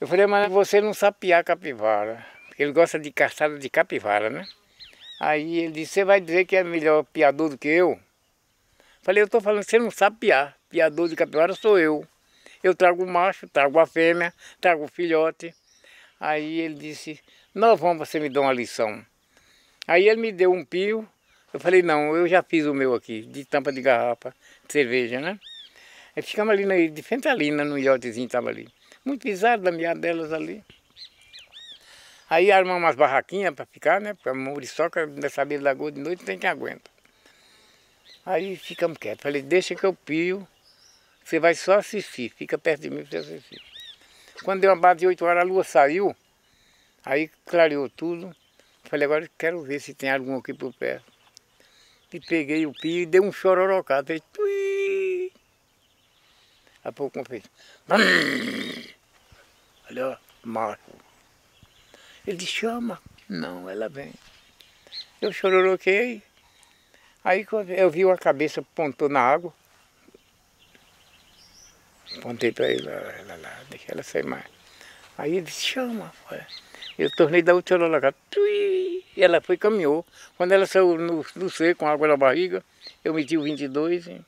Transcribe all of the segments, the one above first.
Eu falei, mas você não sabe piar capivara. Porque ele gosta de caçada de capivara, né? Aí ele disse, você vai dizer que é melhor piador do que eu? Falei, eu estou falando, você não sabe piar. Piador de capivara sou eu. Eu trago o macho, trago a fêmea, trago o filhote. Aí ele disse, não vamos, você me dá uma lição. Aí ele me deu um pio. Eu falei, não, eu já fiz o meu aqui, de tampa de garrafa, de cerveja, né? Aí ficamos ali, de frente ali, no iotezinho estava ali. Muito visado da miada delas ali. Aí armar umas barraquinhas para ficar, né? Porque a muriçoca nessa beira da lagoa de noite tem que aguenta. Aí ficamos quietos. Falei, deixa que eu pio, você vai só assistir, fica perto de mim para você assistir. Quando deu uma base de 8 horas, a lua saiu, aí clareou tudo. Falei, agora quero ver se tem algum aqui por perto. E peguei o pio e dei um chororocado. Fez tui! A pouco fez. Bum! melhor, Marco. Ele chama. Não, ela vem. Eu chororoquei. Aí eu vi uma cabeça pontou na água. Apontei para ele, ela lá, deixa ela sair mais. Aí ele chama. Eu tornei da última lacada. E ela foi caminhou. Quando ela saiu no, no seco, com água na barriga, eu meti o 22 e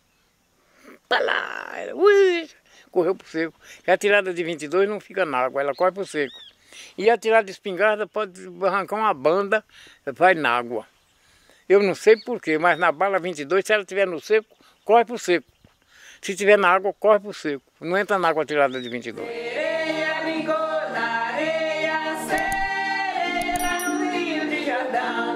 lá, ela, ui, correu para o seco. E a tirada de 22 não fica na água, ela corre para o seco. E a tirada de espingarda pode arrancar uma banda, vai na água. Eu não sei porquê, mas na bala 22, se ela estiver no seco, corre para o seco. Se estiver na água, corre para o seco. Não entra na água a tirada de 22. Jordão.